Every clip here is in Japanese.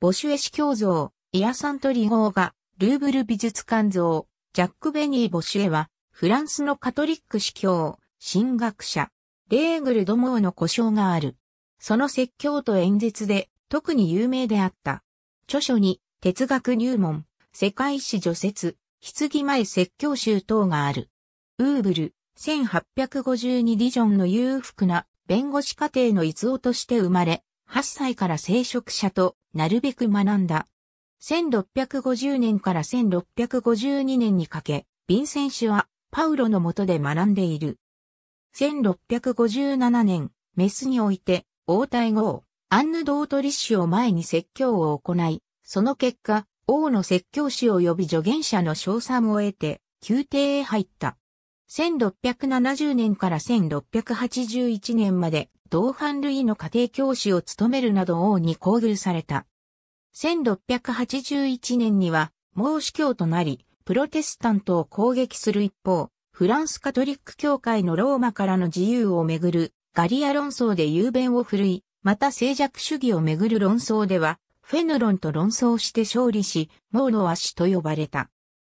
ボシュエシ教像、イアサントリ号が、ルーブル美術館像、ジャック・ベニー・ボシュエは、フランスのカトリック司教、神学者、レーグル・ドモーの故障がある。その説教と演説で、特に有名であった。著書に、哲学入門、世界史除説、棺前説教集等がある。ウーブル、1852ディジョンの裕福な弁護士家庭の逸夫として生まれ、8歳から聖職者となるべく学んだ。1650年から1652年にかけ、ヴィンセンシュはパウロの下で学んでいる。1657年、メスにおいて、王太后、アンヌ・ドートリッシュを前に説教を行い、その結果、王の説教師及び助言者の賞賛を得て、宮廷へ入った。1670年から1681年まで同伴類の家庭教師を務めるなど王に交遇された。1681年には、孟子教となり、プロテスタントを攻撃する一方、フランスカトリック教会のローマからの自由をめぐるガリア論争で雄弁を振るい、また静寂主義をめぐる論争では、フェヌロンと論争して勝利し、モーノワシと呼ばれた。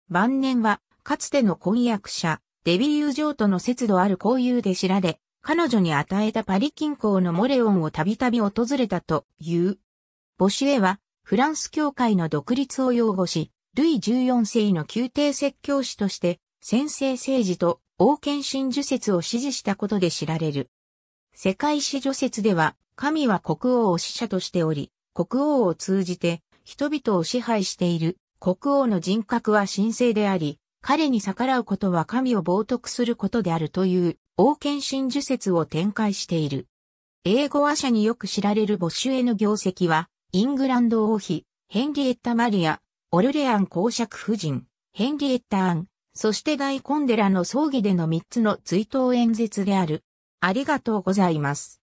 晩年は、かつての婚約者、デビュー・ジョーとの節度ある交友で知られ、彼女に与えたパリ近郊のモレオンをたびたび訪れたという。ボシュエは、フランス教会の独立を擁護し、ルイ14世の宮廷説教師として、先制政治と王権神授説を支持したことで知られる。世界史助説では、神は国王を使者としており、国王を通じて人々を支配している国王の人格は神聖であり、彼に逆らうことは神を冒涜することであるという王権真珠説を展開している。英語話者によく知られるボシュエの業績は、イングランド王妃、ヘンリエッタ・マリア、オルレアン公爵夫人、ヘンリエッタ・アン、そして大コンデラの葬儀での3つの追悼演説である。ありがとうございます。